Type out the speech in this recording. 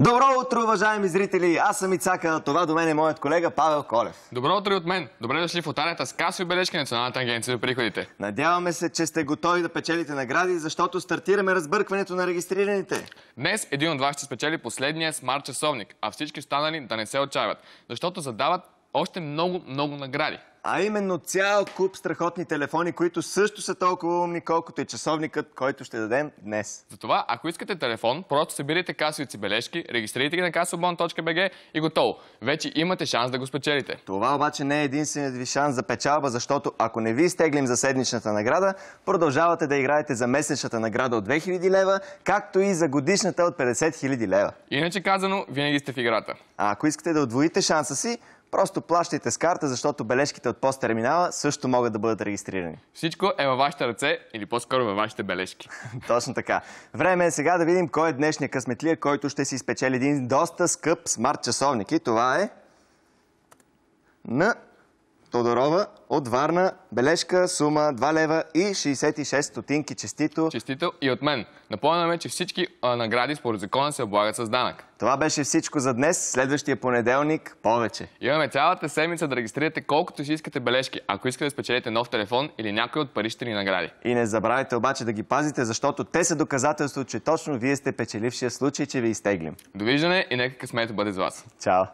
Добро утро, уважаеми зрители! Аз съм Ицака, това до мен е моят колега Павел Колев. Добро утро и от мен! Добре дошли в отарята с и бележки на Националната агенция за приходите. Надяваме се, че сте готови да печелите награди, защото стартираме разбъркването на регистрираните. Днес един от вас ще спечели последния смарт часовник, а всички останали да не се отчаиват, защото задават още много, много награди а именно цял куп страхотни телефони, които също са толкова умни, колкото и часовникът, който ще дадем днес. Затова, ако искате телефон, просто събирайте касовици бележки, регистрирайте ги на kasobon.bg и готово. Вече имате шанс да го спечелите. Това обаче не е единственият ви шанс за печалба, защото ако не ви изтеглим за седмичната награда, продължавате да играете за месечната награда от 2000 лева, както и за годишната от 50 000 лева. Иначе казано, винаги сте в играта. А ако искате да отвоите шанса си, Просто плащайте с карта, защото бележките от посттерминала също могат да бъдат регистрирани. Всичко е във вашите ръце или по-скоро във вашите бележки. Точно така. Време е сега да видим кой е днешния късметлия, който ще си изпечели един доста скъп смарт часовник. И това е на Тодорова от Варна. Бележка, сума 2 лева и 66 стотинки. Честито. Честито и от мен. Напомняме, че всички награди според закона се облагат с данък. Това беше всичко за днес. Следващия понеделник повече. Имаме цялата седмица да регистрирате колкото си искате бележки, ако искате да спечелите нов телефон или някой от парищите ни награди. И не забравяйте обаче да ги пазите, защото те са доказателство, че точно вие сте печелившия случай, че ви изтеглим. Довиждане и нека късмето бъде с вас. Чао!